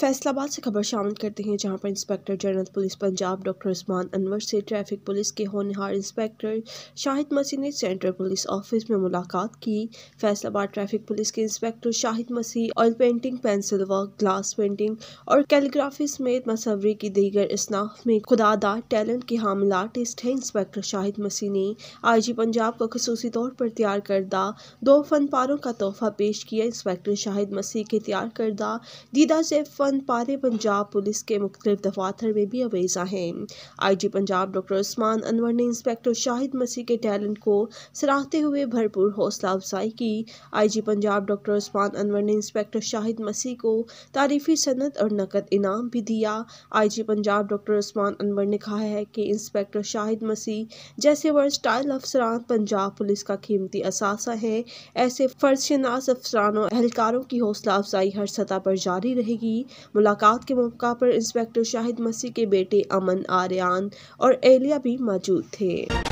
फैसलाबाद से खबर शामिल करते हैं जहां पर inspector general police Punjab doctor Usman Anwar से ट्रैफिक पुलिस के होनहार इंस्पेक्टर शाहिद मसीह ने सेंट्रल पुलिस ऑफिस में मुलाकात की फैसलाबाद ट्रैफिक पुलिस के inspector Shahid Masih oil painting pencil work glass painting और कैलीग्राफी समेत मसवरी की दीगर इसनाफ में खुदादार टैलेंट के हामिल आर्टिस्ट हैं इंस्पेक्टर शाहिद मसीह ने आई जी पंजाब को खसूसी तौर पर तैयार करदा दो फन का तोहफा पेश किया इंस्पेक्टर शाहिद मसीह के तैयार करदा दीदा जैफ फंड पारे पंजाब पुलिस के मुख्तलिफ दफातर में भी अवेजा हैं I G Punjab doctor Usman Anwar ने इंस्पेक्टर शाहिद मसीह के टैलेंट को सराहते हुए भरपूर हौसला अफजाई की I G Punjab doctor Usman Anwar ने इंस्पेक्टर शाहिद मसीह को तारीफी सनत और नकद इनाम भी दिया I G Punjab doctor Usman Anwar ने कहा है कि इंस्पेक्टर शाहिद मसीह जैसे वर्सटाइल अफसरान पंजाब पुलिस का कीमती असासा है ऐसे फर्जशनास अफसरानों एहलकारों की हौसला अफजाई हर सतह पर जारी रहेगी मुलाकात के मौका पर इंस्पेक्टर शाहिद मसीह के बेटे अमन आर्यान और एलिया भी मौजूद थे